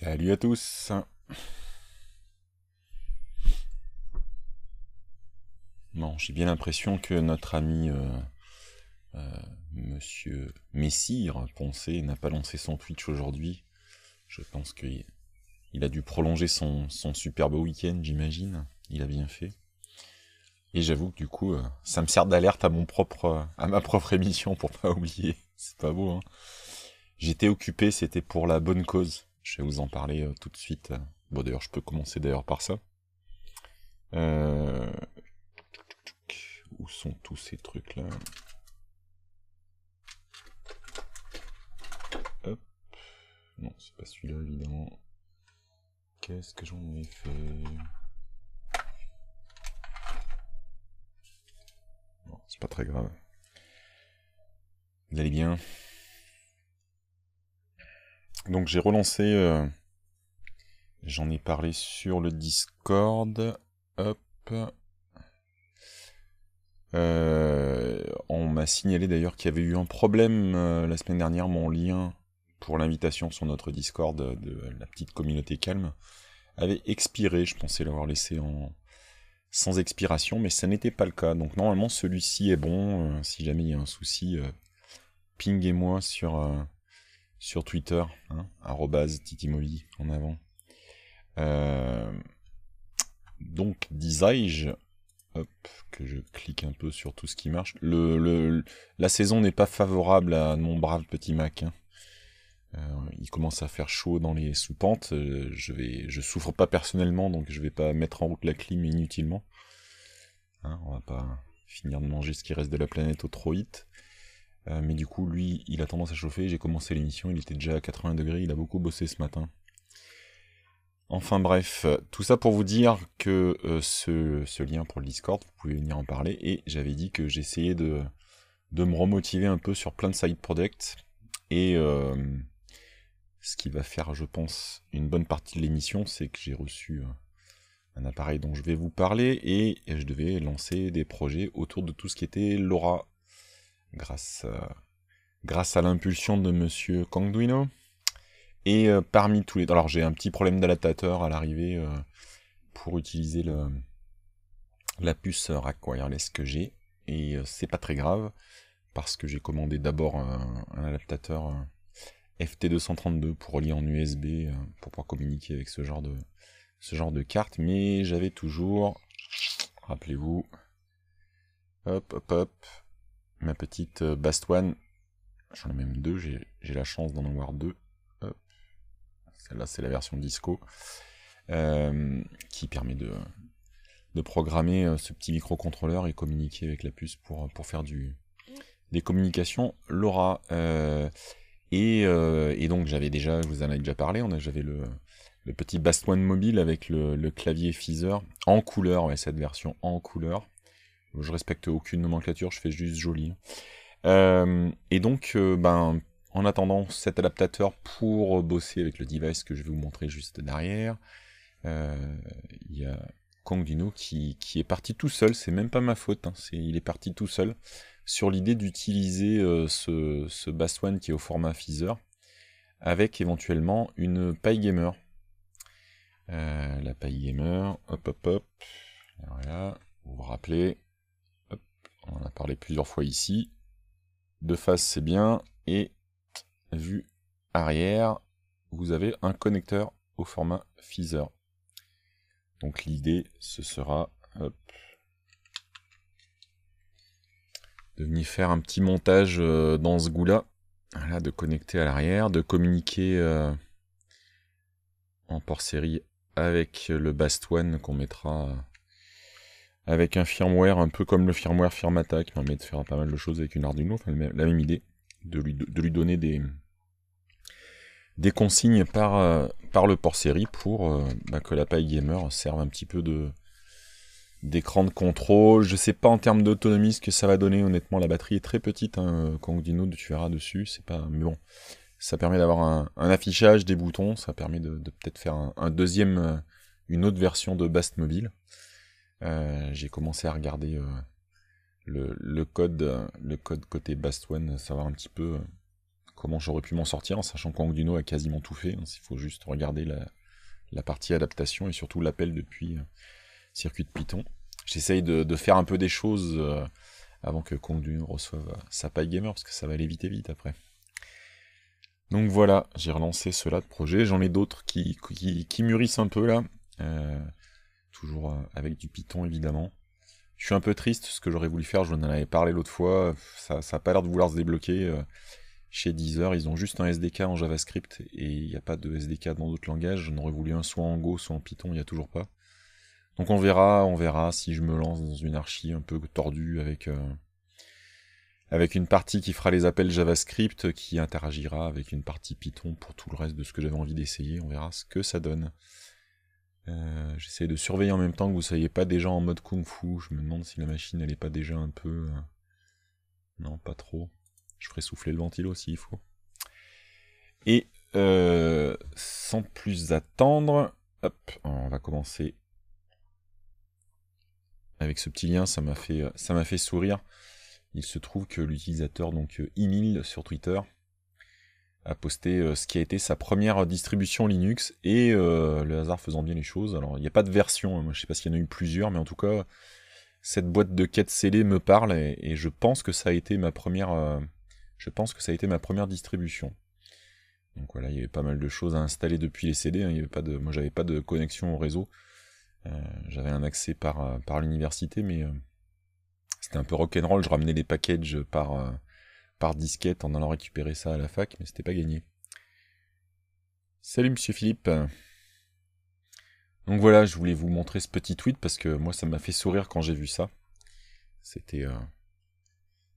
Salut à tous. Bon, j'ai bien l'impression que notre ami euh, euh, Monsieur Messire Poncé n'a pas lancé son Twitch aujourd'hui. Je pense qu'il a dû prolonger son, superbe week-end, j'imagine. Il a bien fait. Et j'avoue que du coup, euh, ça me sert d'alerte à mon propre, à ma propre émission pour pas oublier. C'est pas beau. Hein J'étais occupé, c'était pour la bonne cause. Je vais vous en parler euh, tout de suite. Bon, d'ailleurs, je peux commencer d'ailleurs par ça. Euh, où sont tous ces trucs-là Hop. Non, c'est pas celui-là, évidemment. Qu'est-ce que j'en ai fait Bon, c'est pas très grave. Vous allez bien donc j'ai relancé, euh, j'en ai parlé sur le Discord. Hop. Euh, on m'a signalé d'ailleurs qu'il y avait eu un problème euh, la semaine dernière, mon lien pour l'invitation sur notre Discord de, la petite communauté calme avait expiré, je pensais l'avoir laissé en sans expiration, mais ça n'était pas le cas. Donc normalement celui-ci est bon, si jamais il y a un souci, pinguez-moi sur sur Twitter, hein, @titimovie en avant. Euh, donc, disais hop, que je clique un peu sur tout ce qui marche. Le, la saison n'est pas favorable à mon brave petit Mac. Hein. Euh, il commence à faire chaud dans les soupentes. pentes euh, je vais, je souffre pas personnellement, donc je vais pas mettre en route la clim inutilement. Hein, on va pas finir de manger ce qui reste de la planète au trop euh, mais du coup, lui, il a tendance à chauffer. J'ai commencé l'émission, il était déjà à 80 degrés, il a beaucoup bossé ce matin. Enfin bref, euh, tout ça pour vous dire que euh, ce, lien pour le Discord, vous pouvez venir en parler. Et j'avais dit que j'essayais de, de me remotiver un peu sur plein de side projects, Et ce qui va faire, je pense, une bonne partie de l'émission, c'est que j'ai reçu un appareil dont je vais vous parler et je devais lancer des projets autour de tout ce qui était l'aura grâce, euh, grâce à l'impulsion de Monsieur Kangduino. Et euh, parmi tous les... Alors j'ai un petit problème d'adaptateur à l'arrivée euh, pour utiliser la puce rack wireless que j'ai. Et c'est pas très grave parce que j'ai commandé d'abord un, adaptateur FT232 pour relier en USB pour pouvoir communiquer avec ce genre de, ce genre de carte. Mais j'avais toujours, rappelez-vous, hop hop hop, ma petite euh, BastOne, J'en ai même deux, j'ai la chance d'en avoir deux. Celle-là, c'est la version disco, euh, qui permet de, programmer euh, ce petit microcontrôleur et communiquer avec la puce pour, faire du, des communications Laura, et, donc j'avais déjà, je vous en ai déjà parlé, j'avais le, le, petit BastOne mobile avec le, clavier Feezer en couleur, cette version en couleur. Je respecte aucune nomenclature, je fais juste joli. Euh, et donc, euh, ben, en attendant cet adaptateur pour bosser avec le device que je vais vous montrer juste derrière, euh, il y a Kong Dino qui, est parti tout seul, c'est même pas ma faute, hein, il est parti tout seul sur l'idée d'utiliser ce, ce Bass One qui est au format Feezer avec éventuellement une paille gamer. la paille gamer, hop hop hop, voilà, vous vous rappelez, on a parlé plusieurs fois ici. De face, c'est bien, et vu arrière, vous avez un connecteur au format Feather. Donc l'idée, ce sera de venir faire un petit montage euh, dans ce goût-là, de connecter à l'arrière, de communiquer euh, en port série avec le Bastone qu'on mettra euh, avec un firmware un peu comme le firmware Firmata qui permet de faire pas mal de choses avec une Arduino, enfin, la même idée, de lui, de lui donner des, des consignes par, euh, par le port série pour euh, bah, que la paille gamer serve un petit peu de d'écran de contrôle. Je sais pas en termes d'autonomie ce que ça va donner. Honnêtement, la batterie est très petite. Hein, euh, Kang Dino, tu verras dessus. C'est pas. Mais bon, ça permet d'avoir un, affichage des boutons. Ça permet de, peut-être faire un, deuxième, une autre version de Bast Mobile. Euh, j'ai commencé à regarder euh, le, code, le code côté Bastone, savoir un petit peu euh, comment j'aurais pu m'en sortir, en sachant duno a quasiment tout fait. Hein. Il faut juste regarder la, partie adaptation et surtout l'appel depuis circuit de Python. J'essaye de, faire un peu des choses avant que Kongduino reçoive sa paille gamer, parce que ça va aller vite et vite après. Donc voilà, j'ai relancé cela de projet. J'en ai d'autres qui, qui, mûrissent un peu là toujours euh, avec du Python évidemment. Je suis un peu triste, ce que j'aurais voulu faire, je vous en avais parlé l'autre fois, ça n'a pas l'air de vouloir se débloquer. Euh. Chez Deezer, ils ont juste un SDK en JavaScript et il n'y a pas de SDK dans d'autres langages. J'en aurais voulu un soit en Go, soit en Python, il n'y a toujours pas. Donc on verra, on verra si je me lance dans une archi un peu tordue avec, euh, avec une partie qui fera les appels JavaScript, qui interagira avec une partie Python pour tout le reste de ce que j'avais envie d'essayer. On verra ce que ça donne. Euh, J'essaie de surveiller en même temps que vous ne soyez pas déjà en mode kung fu. Je me demande si la machine n'est pas déjà un peu. Euh, non, pas trop. Je ferai souffler le ventilo s'il faut. Et euh, sans plus attendre, hop, on va commencer avec ce petit lien. Ça m'a fait, ça m'a fait sourire. Il se trouve que l'utilisateur donc Emile sur Twitter a posté euh, ce qui a été sa première distribution Linux et euh, le hasard faisant bien les choses. Alors il n'y a pas de version, hein. moi je sais pas s'il y en a eu plusieurs, mais en tout cas cette boîte de quêtes CD me parle et, je pense que ça a été ma première, euh, je pense que ça a été ma première distribution. Donc voilà, il y avait pas mal de choses à installer depuis les CD. Hein. il y pas de, moi, j'avais pas de connexion au réseau. j'avais un accès par, par l'université, mais c'était un peu rock'n'roll. Je ramenais les packages par, par disquette en allant récupérer ça à la fac, mais c'était pas gagné. Salut Monsieur Philippe. Donc voilà, je voulais vous montrer ce petit tweet parce que moi ça m'a fait sourire quand j'ai vu ça. C'était euh,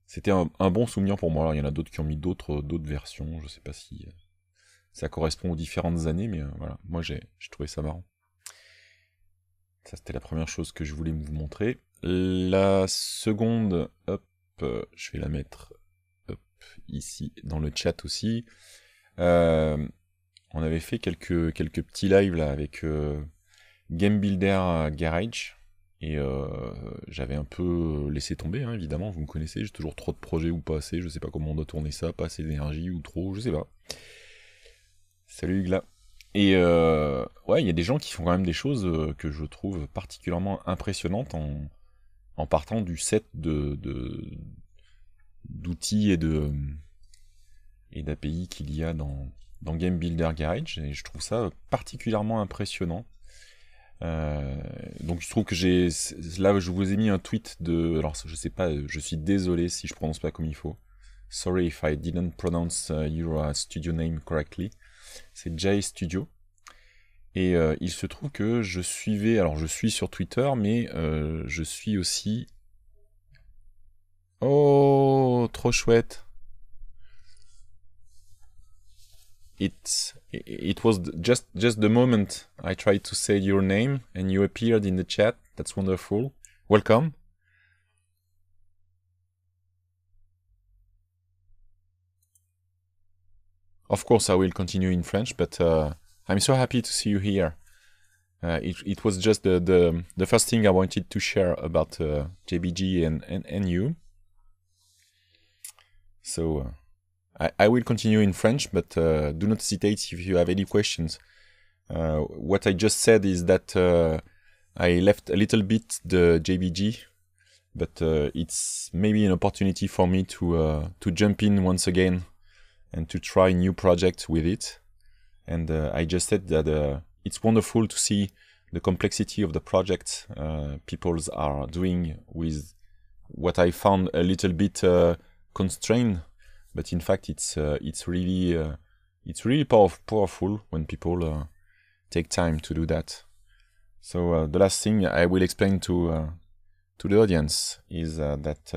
c'était un, bon souvenir pour moi. Alors, il y en a d'autres qui ont mis d'autres d'autres versions. Je sais pas si euh, ça correspond aux différentes années, mais euh, voilà, moi j'ai trouvé ça marrant. Ça c'était la première chose que je voulais vous montrer. La seconde, hop, je vais la mettre ici dans le chat aussi. Euh, on avait fait quelques, quelques petits lives là avec euh, Game Builder euh, Garage. Et j'avais un peu laissé tomber, hein, évidemment, vous me connaissez, j'ai toujours trop de projets ou pas assez, je sais pas comment on doit tourner ça, pas assez d'énergie ou trop, je sais pas. Salut Hugla. Et ouais, il y a des gens qui font quand même des choses que je trouve particulièrement impressionnantes en, partant du set de, d'outils et de et d'API qu'il y a dans, dans Game Builder Garage et je trouve ça particulièrement impressionnant. Euh, donc je trouve que j'ai là je vous ai mis un tweet de alors je sais pas je suis désolé si je prononce pas comme il faut. Sorry if I didn't pronounce uh, your uh, studio name correctly. C'est Jay Studio. Et euh, il se trouve que je suivais alors je suis sur Twitter mais euh, je suis aussi Oh, trop chouette. It, it was just, just the moment I tried to say your name and you appeared in the chat. That's wonderful. Welcome. Of course, I will continue in French, but uh, I'm so happy to see you here. Uh, it, it, was just the, the, the, first thing I wanted to share about uh, JBG and, and, and you. So uh, I, I will continue in French, but uh, do not hesitate if you have any questions. Uh, what I just said is that I left a little bit the JBG, but it's maybe an opportunity for me to to jump in once again and to try new projects with it. And uh, I just said that uh, it's wonderful to see the complexity of the projects uh, people are doing with what I found a little bit constrained, but in fact, it's uh, it's really uh, it's really powerful when people uh, take time to do that. So the last thing I will explain to to the audience is that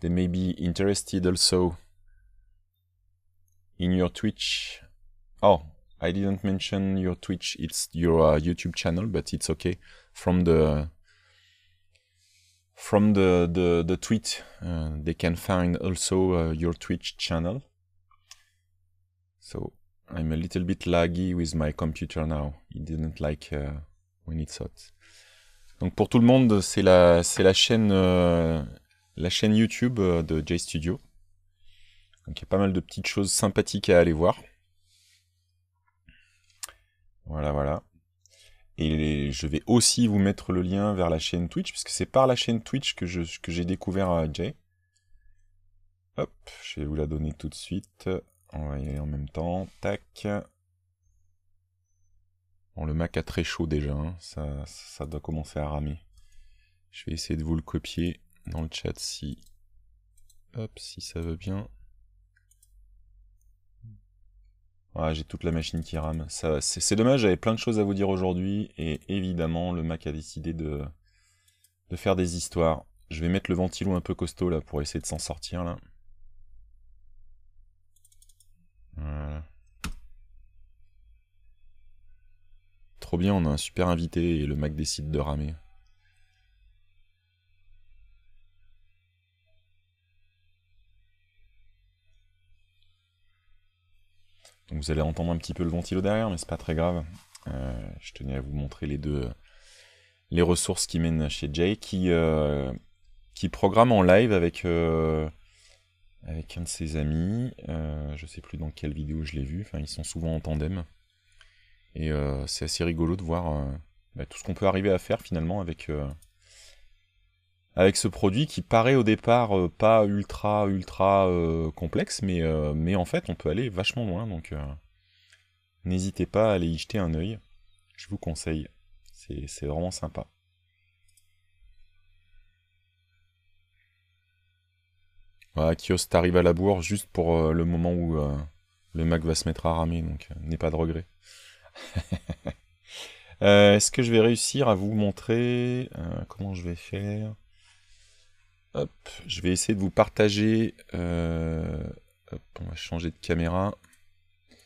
they may be interested also in your Twitch. Oh, I didn't mention your Twitch. It's your uh, YouTube channel, but it's okay. From the from the the, the tweet, uh, they can find also uh, your Twitch channel. So I'm a little bit laggy with my computer now. It didn't like uh, when it's hot. Donc pour tout le monde, c'est la c'est la chaîne euh, la chaîne YouTube euh, de J Studio. Donc il y a pas mal de petites choses sympathiques à aller voir. Voilà, voilà. Et je vais aussi vous mettre le lien vers la chaîne Twitch, puisque c'est par la chaîne Twitch que j'ai découvert euh, Jay. Hop, je vais vous la donner tout de suite. On va y aller en même temps. Tac. Bon, le Mac a très chaud déjà, hein. ça, ça doit commencer à ramer. Je vais essayer de vous le copier dans le chat si... Hop, si ça veut bien. j'ai toute la machine qui rame. c'est, dommage, j'avais plein de choses à vous dire aujourd'hui, et évidemment, le Mac a décidé de, de faire des histoires. Je vais mettre le ventilo un peu costaud là pour essayer de s'en sortir là. Trop bien, on a un super invité et le Mac décide de ramer. vous allez entendre un petit peu le ventilo derrière, mais c'est pas très grave. Euh, je tenais à vous montrer les deux les ressources qui mènent chez Jay, qui, euh, qui programme en live avec, euh, avec un de ses amis. je sais plus dans quelle vidéo je l'ai vu. Enfin, ils sont souvent en tandem. Et c'est assez rigolo de voir bah, tout ce qu'on peut arriver à faire finalement avec avec ce produit qui paraît au départ euh, pas ultra ultra euh, complexe, euh, mais, en fait on peut aller vachement loin, donc n'hésitez pas à aller y jeter un œil, je vous conseille, c'est vraiment sympa. Voilà, Kios t'arrive à la bourre juste pour le moment où le Mac va se mettre à ramer, donc n'est pas de regret. Est-ce que je vais réussir à vous montrer comment je vais faire Hop, je vais essayer de vous partager. Euh, on va changer de caméra. il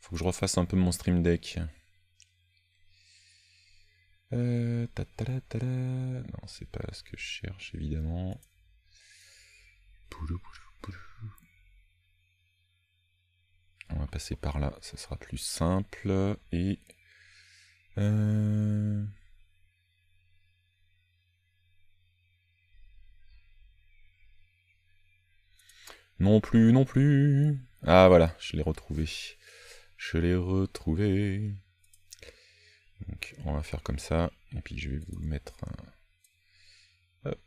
Faut que je refasse un peu mon stream deck. Euh, Non, c'est pas ce que je cherche évidemment. On va passer par là, ça sera plus simple. Et. Euh... Non plus, non plus. Ah voilà, je l'ai retrouvé. Je l'ai retrouvé. Donc on va faire comme ça. Et puis je vais vous mettre... Hop,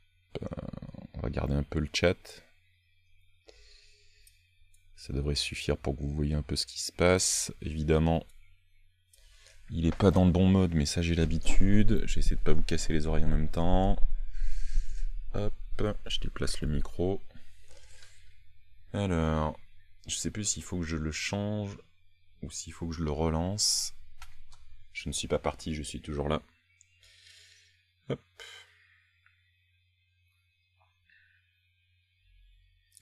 on va garder un peu le chat. Ça devrait suffire pour que vous voyez un peu ce qui se passe. Évidemment, il n'est pas dans le bon mode, mais ça j'ai l'habitude. J'essaie de pas vous casser les oreilles en même temps. Hop, je déplace le micro. Alors, je ne sais plus s'il faut que je le change ou s'il faut que je le relance. Je ne suis pas parti, je suis toujours là. Hop.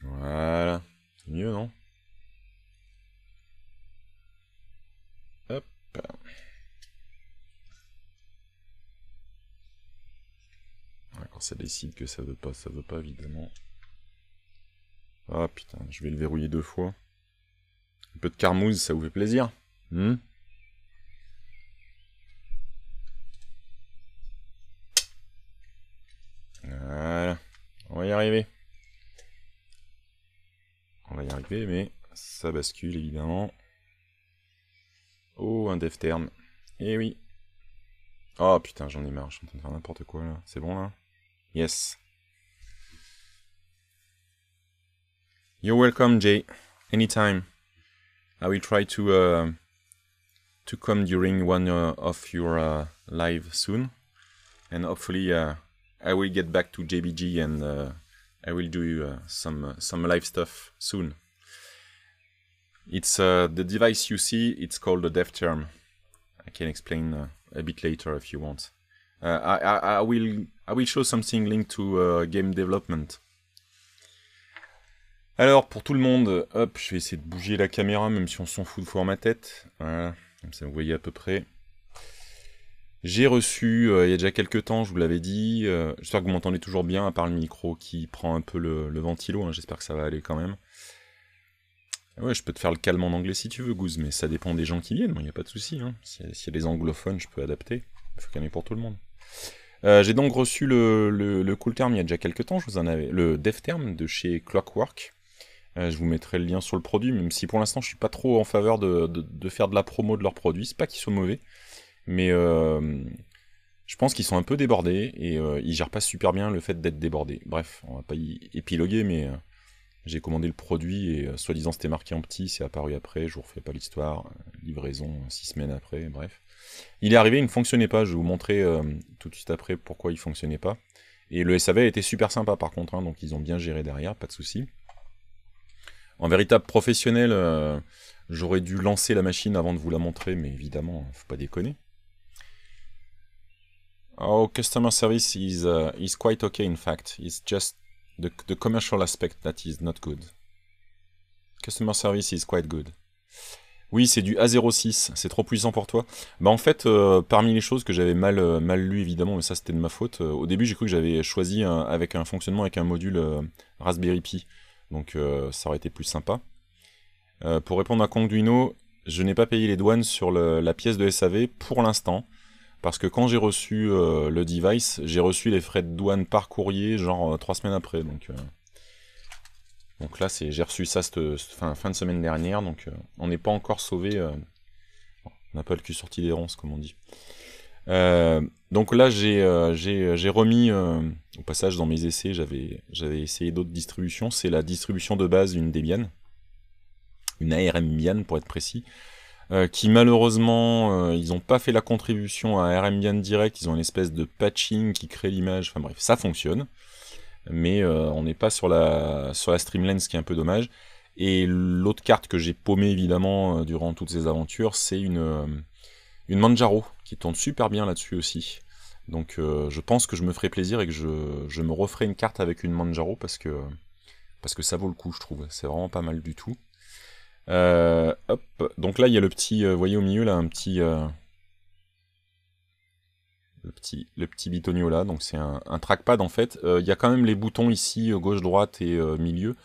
Voilà. C'est mieux, non Hop. Quand ça décide que ça veut pas, ça veut pas, évidemment. Ah putain, je vais le verrouiller deux fois. Un peu de carmouze, ça vous fait plaisir hmm Voilà. On va y arriver. On va y arriver, mais ça bascule évidemment. Oh, un dev term. Eh oui. Oh putain, j'en ai marre, je suis en train de faire n'importe quoi là. C'est bon là Yes. You're welcome, Jay. Anytime. I will try to uh, to come during one uh, of your uh, live soon, and hopefully uh, I will get back to JBG and uh, I will do uh, some some live stuff soon. It's the device you see. It's called the dev term. I can explain a bit later if you want. I, I, I will I will show something linked to game development Alors, pour tout le monde, hop, je vais essayer de bouger la caméra, même si on s'en fout de voir ma tête. Voilà, comme ça vous voyez à peu près. J'ai reçu, euh, il y a déjà quelques temps, je vous l'avais dit, euh, j'espère que vous m'entendez toujours bien, à part le micro qui prend un peu le, ventilo, hein, j'espère que ça va aller quand même. Ah ouais, je peux te faire le calme en anglais si tu veux, Goose, mais ça dépend des gens qui viennent, il n'y a pas de souci. Hein. S'il y, a des anglophones, je peux adapter. Il faut qu'il pour tout le monde. Euh, j'ai donc reçu le, Cool Term il y a déjà quelques temps, je vous en avais, le Dev Term de chez Clockwork. Euh, je vous mettrai le lien sur le produit, même si pour l'instant je suis pas trop en faveur de, faire de la promo de leurs produits. C'est pas qu'ils soient mauvais, mais euh, je pense qu'ils sont un peu débordés et euh, ils gèrent pas super bien le fait d'être débordés. Bref, on va pas y épiloguer, mais j'ai commandé le produit et soi-disant c'était marqué en petit, c'est apparu après, je vous refais pas l'histoire, livraison six semaines après, bref. Il est arrivé, il ne fonctionnait pas, je vais vous montrer tout de suite après pourquoi il fonctionnait pas. Et le SAV était super sympa par contre, hein, donc ils ont bien géré derrière, pas de souci. En véritable professionnel, euh, j'aurais dû lancer la machine avant de vous la montrer, mais évidemment, faut pas déconner. Oh, customer service is, uh, is quite okay in fact. It's just the, the commercial aspect that is not good. Customer service is quite good. Oui, c'est du A06, c'est trop puissant pour toi. Bah en fait, euh, parmi les choses que j'avais mal, euh, mal lues évidemment, mais ça c'était de ma faute, au début j'ai cru que j'avais choisi avec un fonctionnement avec un module Raspberry Pi. Donc euh, ça aurait été plus sympa. Euh, pour répondre à Conduino, je n'ai pas payé les douanes sur la pièce de SAV pour l'instant. Parce que quand j'ai reçu euh, le device, j'ai reçu les frais de douane par courrier, genre trois semaines après. Donc, donc là, j'ai reçu ça fin, de semaine dernière, donc on n'est pas encore sauvé. on n'a pas le cul sorti des ronces, comme on dit. Euh, donc là, j'ai euh, euh, remis, au passage, dans mes essais, j'avais essayé d'autres distributions. C'est la distribution de base d'une Debian, une ARM Bian pour être précis, qui malheureusement, ils n'ont pas fait la contribution à ARM Bian direct, ils ont une espèce de patching qui crée l'image, enfin bref, ça fonctionne, mais on n'est pas sur la, sur la Streamlens, ce qui est un peu dommage. Et l'autre carte que j'ai paumée évidemment durant toutes ces aventures, c'est une, une Manjaro, qui tourne super bien là-dessus aussi. Donc euh, je pense que je me ferai plaisir et que je, me referai une carte avec une Manjaro parce que, parce que ça vaut le coup, je trouve. C'est vraiment pas mal du tout. Euh, hop. Donc là, il y a le petit, euh, voyez au milieu, là, un petit... le petit, le petit bitonio là, donc c'est un, un, trackpad en fait. Il y a quand même les boutons ici, gauche, droite et milieu,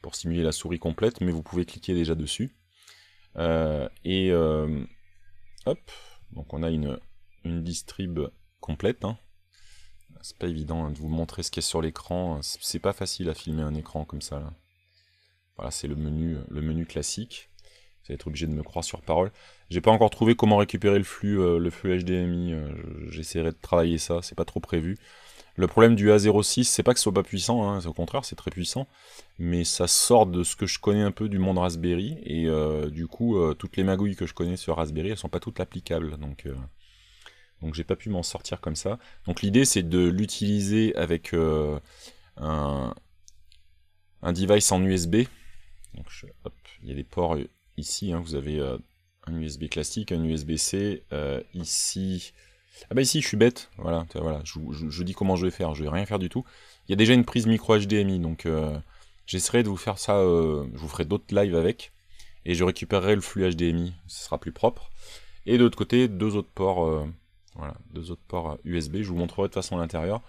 pour simuler la souris complète, mais vous pouvez cliquer déjà dessus. et hop, donc on a une, une distrib complète. Hein. C'est pas évident hein, de vous montrer ce qu'il y a sur l'écran. C'est pas facile à filmer un écran comme ça. Voilà, c'est le menu, le menu classique. Vous allez être obligé de me croire sur parole. J'ai pas encore trouvé comment récupérer le flux, euh, le flux HDMI. Euh, j'essaierai de travailler ça, c'est pas trop prévu. Le problème du A06, c'est pas que ce soit pas puissant, hein, au contraire, c'est très puissant, mais ça sort de ce que je connais un peu du monde Raspberry, et euh, du coup, euh, toutes les magouilles que je connais sur Raspberry, elles sont pas toutes applicables, donc, euh, donc j'ai pas pu m'en sortir comme ça. Donc l'idée, c'est de l'utiliser avec un, device en USB. il y a des ports ici, hein, vous avez un USB classique, un USB-C, ici ah bah ici, je suis bête. Voilà, voilà je, dis comment je vais faire. Je vais rien faire du tout. Il y a déjà une prise micro HDMI, donc euh, j'essaierai de vous faire ça. Euh, je vous ferai d'autres lives avec. Et je récupérerai le flux HDMI. Ce sera plus propre. Et de l'autre côté, deux autres ports. Euh, voilà, deux autres ports USB. Je vous montrerai de façon à l'intérieur.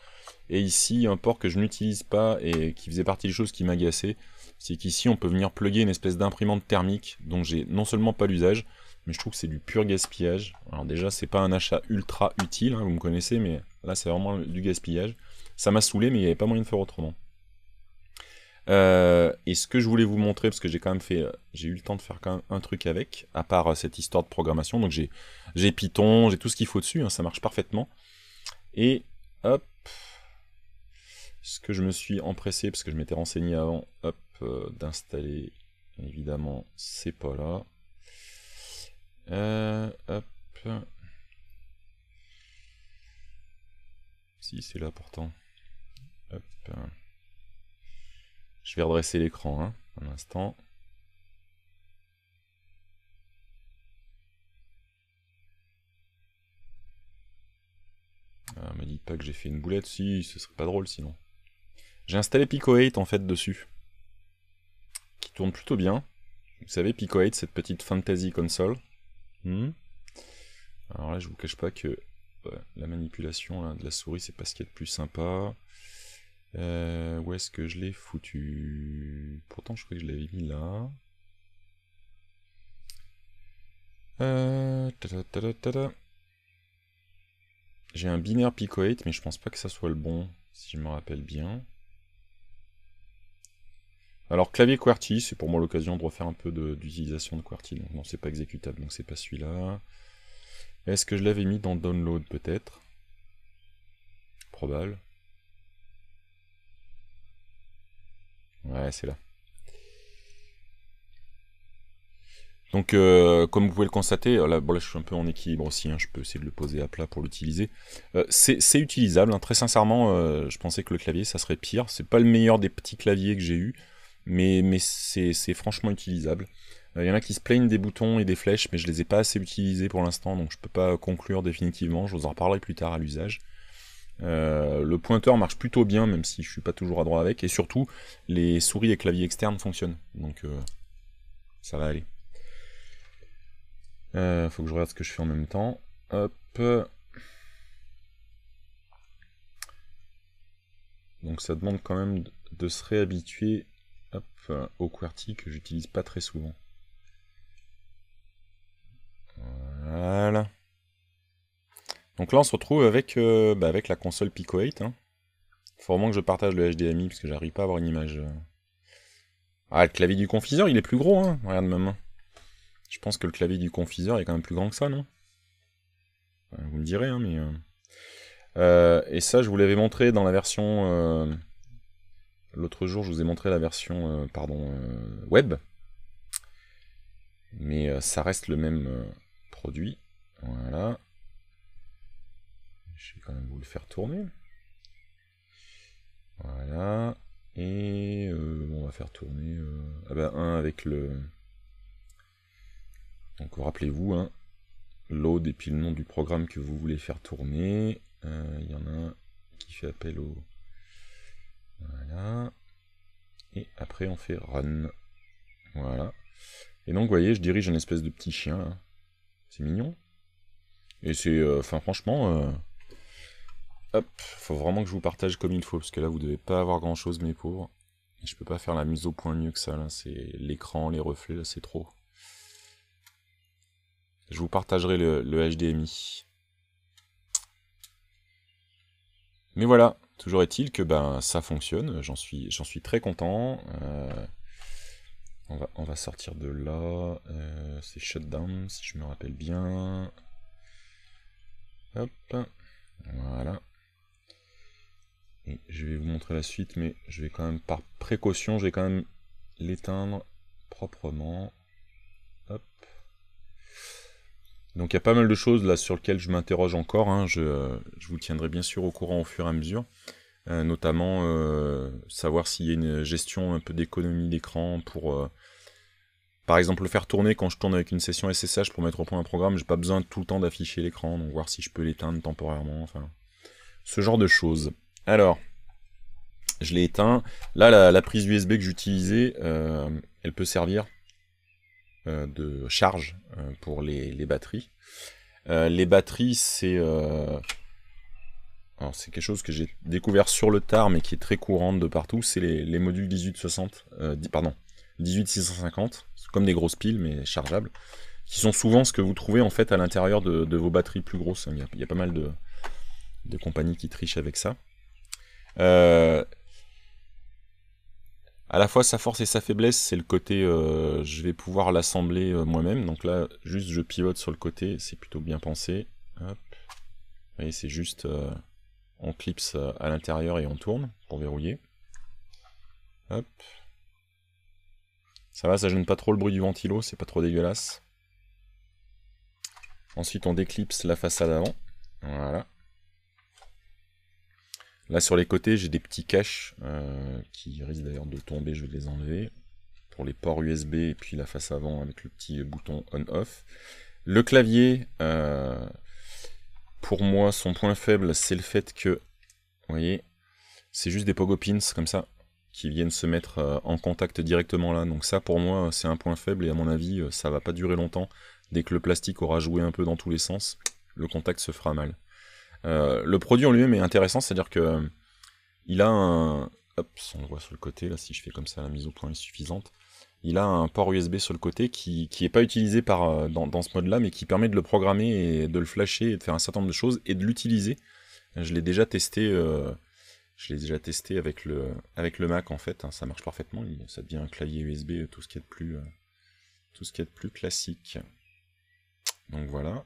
Et ici, un port que je n'utilise pas et qui faisait partie des choses qui m'agaçaient, c'est qu'ici, on peut venir plugger une espèce d'imprimante thermique dont j'ai non seulement pas l'usage, mais je trouve que c'est du pur gaspillage. Alors déjà, c'est pas un achat ultra utile, hein, vous me connaissez, mais là, c'est vraiment du gaspillage. Ça m'a saoulé, mais il n'y avait pas moyen de faire autrement. Euh, et ce que je voulais vous montrer, parce que j'ai quand même fait, euh, j'ai eu le temps de faire quand un truc avec, à part euh, cette histoire de programmation. Donc j'ai Python, j'ai tout ce qu'il faut dessus, hein, ça marche parfaitement. Et hop, ce que je me suis empressé, parce que je m'étais renseigné avant, hop, d'installer, évidemment, c'est pas là. Euh, si, c'est là pourtant. Je vais redresser l'écran, hein, un instant. Ah, me dites pas que j'ai fait une boulette, si, ce serait pas drôle sinon. J'ai installé Pico 8 en fait dessus, qui tourne plutôt bien. Vous savez, Pico 8, cette petite fantasy console. Hmm. Alors là, je vous cache pas que bah, la manipulation de la souris, c'est pas ce qu'il y a de plus sympa. Euh, où est-ce que je l'ai foutu Pourtant, je crois que je l'avais mis là. Euh, J'ai un binaire pico pico8, mais je pense pas que ça soit le bon, si je me rappelle bien. Alors clavier QWERTY, c'est pour moi l'occasion de refaire un peu d'utilisation de, QWERTY. Non, non, c'est pas exécutable, donc c'est pas celui-là. Est-ce que je l'avais mis dans Download peut-être Probable. Ouais, c'est là. Donc, euh, comme vous pouvez le constater, euh, là, bon, je suis un peu en équilibre aussi, hein. je peux essayer de le poser à plat pour l'utiliser. Euh, c'est utilisable, hein. très sincèrement, je pensais que le clavier, ça serait pire. C'est pas le meilleur des petits claviers que j'ai eu mais, c'est franchement utilisable. Il euh, y en a qui se plaignent des boutons et des flèches, mais je les ai pas assez utilisés pour l'instant, donc je peux pas conclure définitivement, je vous en reparlerai plus tard à l'usage. Euh, le pointeur marche plutôt bien, même si je suis pas toujours à droit avec, et surtout, les souris et claviers externes fonctionnent, donc euh, ça va aller. faut que je regarde ce que je fais en même temps. Donc ça demande quand même de se réhabituer euh, au QWERTY que j'utilise pas très souvent. Voilà. Donc là, on se retrouve avec, euh, bah, avec la console Pico 8. Hein. Faut vraiment que je partage le HDMI parce que j'arrive pas à avoir une image. Euh. Ah, le clavier du confiseur, il est plus gros, hein. Regarde ma main. Je pense que le clavier du confiseur est quand même plus grand que ça, non Vous me direz, hein, mais. et ça, je vous l'avais montré dans la version L'autre jour, je vous ai montré la version euh, pardon, euh, web. Mais euh, ça reste le même produit. Voilà. Je vais quand même vous le faire tourner. Voilà. Et on va faire tourner ah ben, un avec le... Donc rappelez-vous, hein, l'ode et puis le nom du programme que vous voulez faire tourner. Il y en a un qui fait appel au... Voilà. Et après, on fait run. Voilà. Et donc, vous voyez, je dirige une espèce de petit chien. Hein. C'est mignon. Et c'est... Euh, enfin, franchement... Euh, hop, faut vraiment que je vous partage comme il faut, parce que là, vous devez pas avoir grand-chose, mes pauvres. Je peux pas faire la mise au point mieux que ça, là. C'est l'écran, les reflets, là, c'est trop. Je vous partagerai le HDMI. Mais voilà, Toujours est-il que ben, ça fonctionne, j'en suis, suis très content. Euh, on, va, on va sortir de là. Euh, c'est shutdown, si je me rappelle bien. Hop, voilà. je vais vous montrer la suite, mais je vais quand même, par précaution, je vais quand même l'éteindre proprement. Hop. Donc il y a pas mal de choses là sur lesquelles je m'interroge encore. Hein. Euh, je, vous tiendrai bien sûr au courant au fur et à mesure. Euh, notamment euh, savoir s'il y a une gestion un peu d'économie d'écran pour par exemple le faire tourner quand je tourne avec une session SSH pour mettre au point un programme, j'ai pas besoin tout le temps d'afficher l'écran, donc voir si je peux l'éteindre temporairement, enfin ce genre de choses. Alors, je l'ai éteint. Là la, la, prise USB que j'utilisais, elle peut servir euh, de charge euh, pour les, batteries. Euh, les batteries, c'est alors c'est quelque chose que j'ai découvert sur le tard, mais qui est très courante de partout, c'est les, modules 1860, pardon, 18650, comme des grosses piles, mais chargeables, qui sont souvent ce que vous trouvez en fait à l'intérieur de, vos batteries plus grosses. Il y a, pas mal de, compagnies qui trichent avec ça à la fois sa force et sa faiblesse, c'est le côté euh, je vais pouvoir l'assembler euh, moi-même. Donc là, juste je pivote sur le côté, c'est plutôt bien pensé. Vous voyez, c'est juste euh, on clipse à l'intérieur et on tourne pour verrouiller. Ça va, ça gêne pas trop le bruit du ventilo, c'est pas trop dégueulasse. Ensuite, on déclipse la façade avant. Voilà. Là sur les côtés j'ai des petits caches euh, qui risquent d'ailleurs de tomber, je vais les enlever pour les ports USB et puis la face avant avec le petit bouton on-off. Le clavier, euh, pour moi son point faible c'est le fait que, vous voyez, c'est juste des pogo pins comme ça qui viennent se mettre euh, en contact directement là. Donc ça pour moi c'est un point faible et à mon avis ça va pas durer longtemps. Dès que le plastique aura joué un peu dans tous les sens, le contact se fera mal. Euh, le produit en lui-même est intéressant, c'est-à-dire que euh, il a un. on le voit sur le côté, là, si je fais comme ça, la mise au point est suffisante. Il a un port USB sur le côté qui n'est pas utilisé par, euh, dans, ce mode-là, mais qui permet de le programmer et de le flasher et de faire un certain nombre de choses et de l'utiliser. Je l'ai déjà testé. je l'ai déjà testé avec le, avec le Mac en fait, hein, ça marche parfaitement, ça devient un clavier USB, tout ce qui est plus, tout ce qui est plus classique. Donc voilà,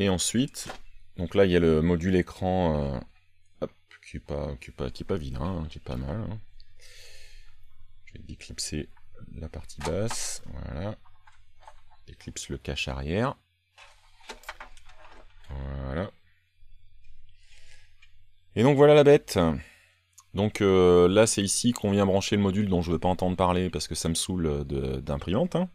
Et ensuite, donc là, il y a le module écran euh, qui n'est pas, pas, qui pas qui est pas hein, mal. Hein. Je vais déclipser la partie basse, voilà. déclipse le cache arrière. Voilà. Et donc voilà la bête. Donc euh, là, c'est ici qu'on vient brancher le module dont je ne veux pas entendre parler parce que ça me saoule d'imprimante. Hein.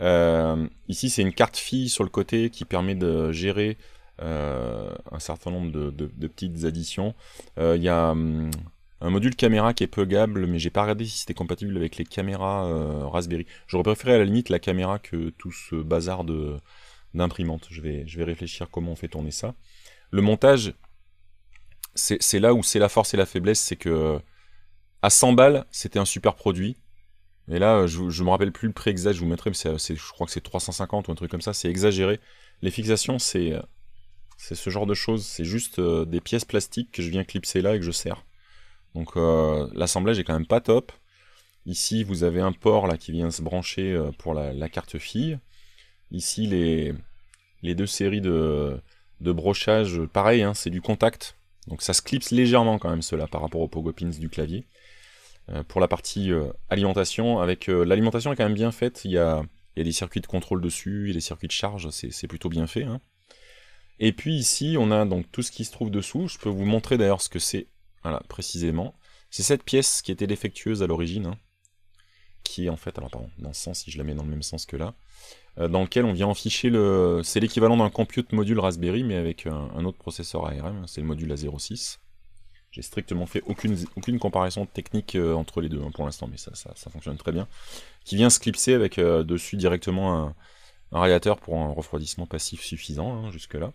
Euh, ici, c'est une carte fille sur le côté qui permet de gérer euh, un certain nombre de, petites additions. Euh, il y a hum, un module caméra qui est pluggable, mais j'ai pas regardé si c'était compatible avec les caméras Raspberry. J'aurais préféré à la limite la caméra que tout ce bazar de d'imprimante. Je vais, je vais réfléchir comment on fait tourner ça. Le montage, c'est là où c'est la force et la faiblesse, c'est que à 100 balles, c'était un super produit. Et là, euh, je, ne me rappelle plus le prix exact, je vous mettrai, mais euh, je crois que c'est 350 ou un truc comme ça, c'est exagéré. Les fixations, c'est euh, ce genre de choses, c'est juste des pièces plastiques que je viens clipser là et que je serre. Donc l'assemblage est quand même pas top. Ici, vous avez un port là qui vient se brancher pour la, carte fille. Ici, les, les deux séries de, de brochage, pareil, hein, c'est du contact. Donc ça se clipse légèrement quand même cela par rapport aux pogopins du clavier. Euh, pour la partie euh, alimentation. Avec euh, l'alimentation est quand même bien faite. Il y, a, des circuits de contrôle dessus, il y a des circuits de charge, c'est plutôt bien fait. Hein. Et puis ici, on a donc tout ce qui se trouve dessous. Je peux vous montrer d'ailleurs ce que c'est, voilà, précisément. C'est cette pièce qui était défectueuse à l'origine, hein, qui est en fait, alors pardon, dans ce sens, si je la mets dans le même sens que là, dans lequel on vient enficher le... C'est l'équivalent d'un compute module Raspberry, mais avec un autre processeur ARM, c'est le module A06. J'ai strictement fait aucune, aucune comparaison technique euh, entre les deux hein, pour l'instant, mais ça, ça, fonctionne très bien. Qui vient se clipser avec euh, dessus directement un, radiateur pour un refroidissement passif suffisant hein, jusque-là.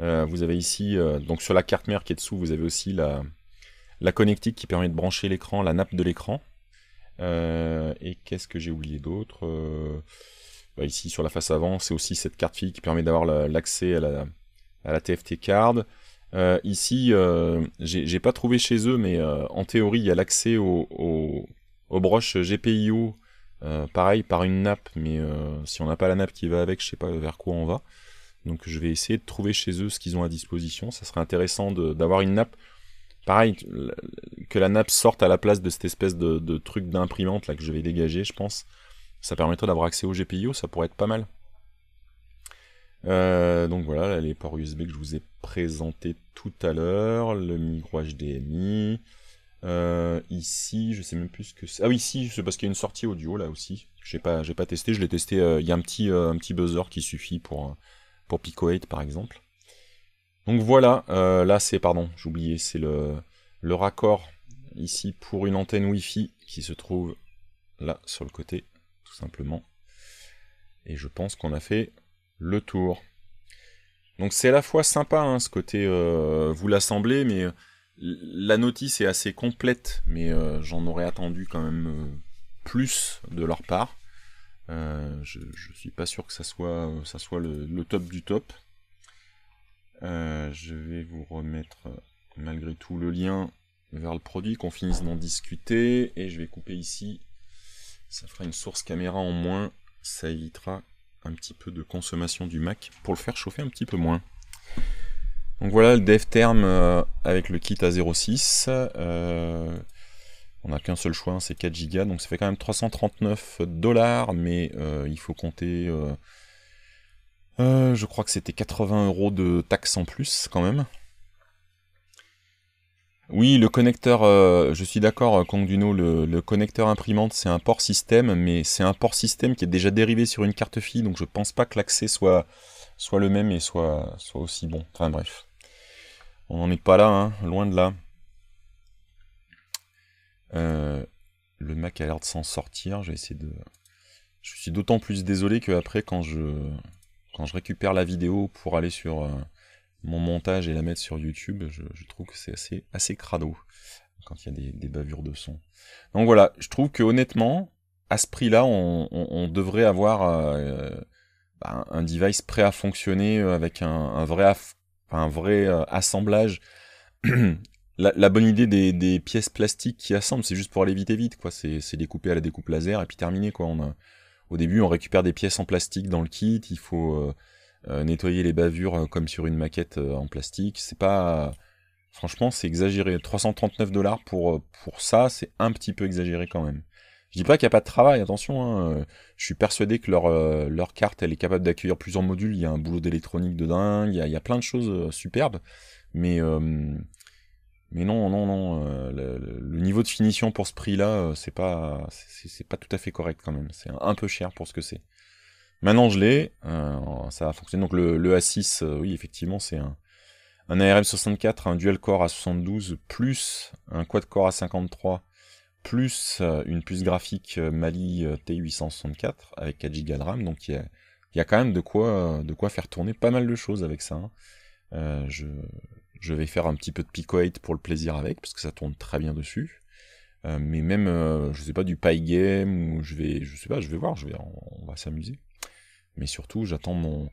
Euh, vous avez ici, donc sur la carte mère qui est dessous, vous avez aussi la, la connectique qui permet de brancher l'écran, la nappe de l'écran. et qu'est-ce que j'ai oublié d'autre bah, Ici sur la face avant, c'est aussi cette carte fille qui permet d'avoir l'accès à, à la TFT card. Euh, ici, euh, j'ai pas trouvé chez eux, mais euh, en théorie, il y a l'accès aux broches GPIO, pareil, par une nappe, mais si on n'a pas la nappe qui va avec, je sais pas vers quoi on va. Donc je vais essayer de trouver chez eux ce qu'ils ont à disposition. Ça serait intéressant d'avoir une nappe. Pareil, que la nappe sorte à la place de cette espèce de, de truc d'imprimante là que je vais dégager, je pense. Ça permettrait d'avoir accès au GPIO, ça pourrait être pas mal. Euh, donc voilà, les ports USB que je vous ai présentés tout à l'heure, le micro HDMI. Euh, ici, je sais même plus ce que c'est. Ah oui, ici, c'est parce qu'il y a une sortie audio là aussi. J'ai pas, j'ai pas testé, je l'ai testé. Euh, il y a un petit, un petit buzzer qui suffit pour, pour Pico 8 par exemple. Donc voilà, là c'est, pardon, j'ai oublié, c'est le, le raccord ici pour une antenne Wi-Fi qui se trouve là sur le côté, tout simplement. Et je pense qu'on a fait le tour. Donc c'est à la fois sympa hein, ce côté euh, vous l'assemblez, mais euh, la notice est assez complète, mais euh, j'en aurais attendu quand même plus de leur part. je, ne suis pas sûr que ça soit, ça soit le, le top du top. je vais vous remettre malgré tout le lien vers le produit, qu'on finisse d'en discuter, et je vais couper ici. Ça fera une source caméra en moins, ça évitera un petit peu de consommation du Mac pour le faire chauffer un petit peu moins. Donc voilà le dev term euh, avec le kit à 06 euh, on n'a qu'un seul choix, hein, c'est 4 Go, donc ça fait quand même 339 dollars, mais euh, il faut compter, je crois que c'était 80 euros de taxes en plus quand même. Oui, le connecteur, euh, je suis d'accord, euh, Kongduno, d'uno, le connecteur imprimante, c'est un port système, mais c'est un port système qui est déjà dérivé sur une carte fille, donc je pense pas que l'accès soit, soit le même et soit, soit aussi bon. Enfin bref. On n'en est pas là, hein, loin de là. Euh, le Mac a l'air de s'en sortir, j'ai essayer de... Je suis d'autant plus désolé que après, quand je, quand je récupère la vidéo pour aller sur mon montage et la mettre sur YouTube, je, trouve que c'est assez, assez crado quand il y a des, des, bavures de son. Donc voilà, je trouve que honnêtement, à ce prix-là, on, devrait avoir euh, bah, un device prêt à fonctionner euh, avec un, vrai, un vrai euh, assemblage. la, bonne idée des, pièces plastiques qui assemblent, c'est juste pour aller vite et vite, quoi. C'est découpé à la découpe laser et puis terminé, quoi. On au début, on récupère des pièces en plastique dans le kit, il faut. Euh, nettoyer les bavures euh, comme sur une maquette euh, en plastique. C'est pas. Franchement, c'est exagéré. 339 dollars pour, pour ça, c'est un petit peu exagéré quand même. Je dis pas qu'il n'y a pas de travail, attention. Hein, je suis persuadé que leur, leur carte, elle est capable d'accueillir plusieurs modules. Il y a un boulot d'électronique de dingue, il y, a, il y a, plein de choses superbes. Mais, mais non, non, non. Le, le, niveau de finition pour ce prix-là, c'est pas, c'est pas tout à fait correct quand même. C'est un peu cher pour ce que c'est. Maintenant, je l'ai. Euh, ça a fonctionné. Donc, le, A6, euh, oui, effectivement, c'est un, un ARM64, un dual-core à 72 plus un quad-core à 53 plus euh, une puce graphique Mali T864 avec 4 Go de RAM. Donc, il y a, quand même de quoi, de quoi faire tourner pas mal de choses avec ça. Hein. je, vais faire un petit peu de Pico pour le plaisir avec, parce que ça tourne très bien dessus. mais même, je sais pas, du Pygame, ou je vais, je sais pas, je vais voir, on va s'amuser mais surtout j'attends mon,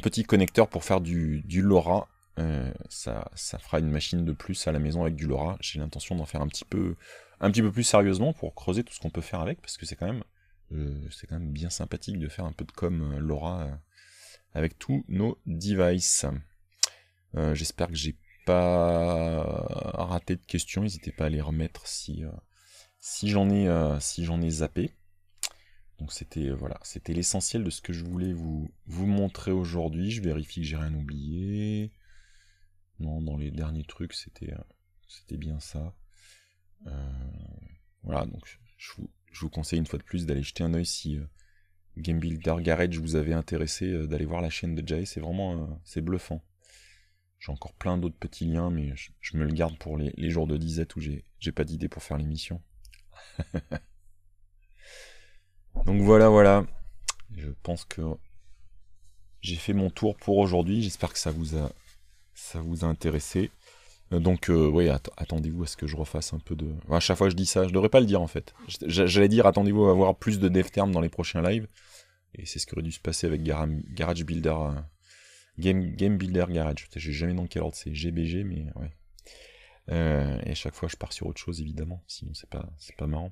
petit connecteur pour faire du, du LoRa. Euh, ça, ça, fera une machine de plus à la maison avec du LoRa. J'ai l'intention d'en faire un petit, peu, un petit peu plus sérieusement pour creuser tout ce qu'on peut faire avec, parce que c'est quand même euh, c'est quand même bien sympathique de faire un peu de com euh, LoRa avec tous nos devices. J'espère que j'ai pas raté de questions. N'hésitez pas à les remettre si, si j'en ai, si ai zappé. Donc c'était euh, voilà, c'était l'essentiel de ce que je voulais vous, vous montrer aujourd'hui. Je vérifie que j'ai rien oublié. Non, dans les derniers trucs, c'était euh, c'était bien ça. Euh, voilà, donc je vous, conseille une fois de plus d'aller jeter un oeil si Game Builder Garage vous avait intéressé, d'aller voir la chaîne de Jay, c'est vraiment c'est bluffant. J'ai encore plein d'autres petits liens, mais je, me le garde pour les, les jours de disette où j'ai pas d'idée pour faire l'émission. Donc voilà, voilà. Je pense que j'ai fait mon tour pour aujourd'hui. J'espère que ça vous a, ça vous a intéressé. Euh, donc euh, oui, attendez-vous à ce que je refasse un peu de... Enfin, à chaque fois je dis ça, je devrais pas le dire en fait. J'allais dire attendez-vous à avoir plus de dev termes dans les prochains lives. Et c'est ce qui aurait dû se passer avec Garage Builder... Euh, Game, Builder Garage. Je sais jamais dans quel ordre c'est GBG, mais ouais. et à chaque fois, je pars sur autre chose, évidemment. Sinon, c'est pas, pas marrant.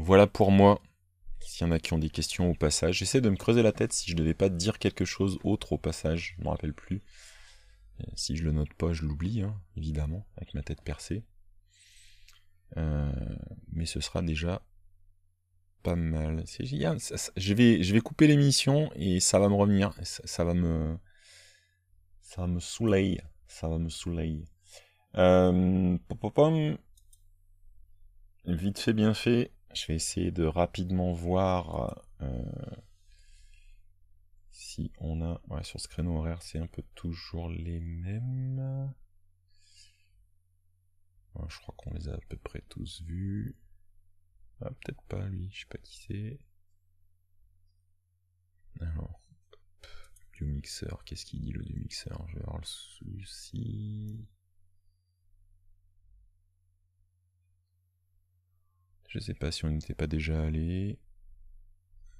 Voilà pour moi. S'il y en a qui ont des questions au passage, j'essaie de me creuser la tête si je devais pas dire quelque chose autre au passage, je ne me rappelle plus. Euh, si je le note pas, je l'oublie, hein, évidemment, avec ma tête percée. Euh, mais ce sera déjà pas mal. je, vais, je vais couper l'émission et ça va me revenir. Ça, va me. Ça va me Ça va me soulayer. Euh, Vite fait, bien fait. Je vais essayer de rapidement voir euh, si on a... Ouais, sur ce créneau horaire, c'est un peu toujours les mêmes. je crois qu'on les a à peu près tous vus. Ah, peut-être pas lui, je sais pas qui c'est. Alors, du mixeur, qu'est-ce qu'il dit le du mixeur Je vais avoir le souci. Je sais pas si on n'était pas déjà allé.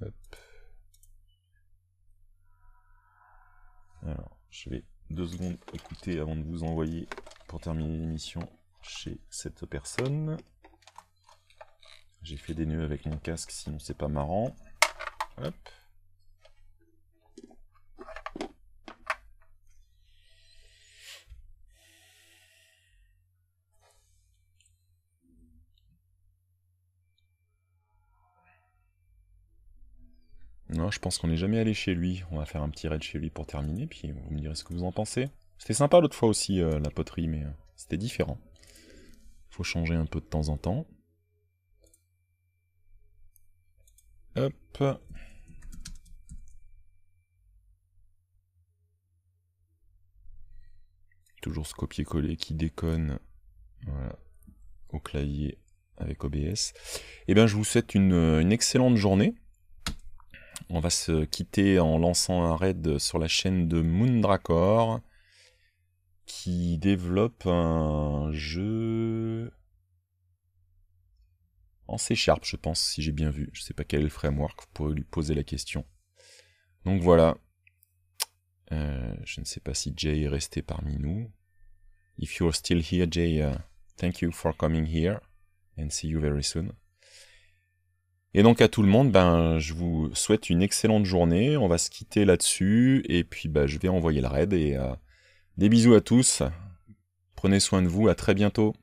Hop. Alors, je vais deux secondes écouter avant de vous envoyer pour terminer l'émission chez cette personne. J'ai fait des nœuds avec mon casque, sinon c'est pas marrant. Hop. Je pense qu'on n'est jamais allé chez lui. On va faire un petit raid chez lui pour terminer, puis vous me direz ce que vous en pensez. C'était sympa l'autre fois aussi, euh, la poterie, mais euh, c'était différent. Faut changer un peu de temps en temps. Hop. Toujours ce copier-coller qui déconne. Au clavier avec OBS. Et eh bien, je vous souhaite une euh, excellente journée. On va se quitter en lançant un raid sur la chaîne de Moondracor qui développe un jeu en C Sharp, je pense, si j'ai bien vu. Je ne sais pas quel est le framework, vous pourrez lui poser la question. Donc voilà. Euh, je ne sais pas si Jay est resté parmi nous. If you are still here, Jay, euh, thank you for coming here and see you very soon. Et donc à tout le monde, ben, je vous souhaite une excellente journée. On va se quitter là-dessus. Et puis ben, je vais envoyer le raid. Et euh, des bisous à tous. Prenez soin de vous. À très bientôt.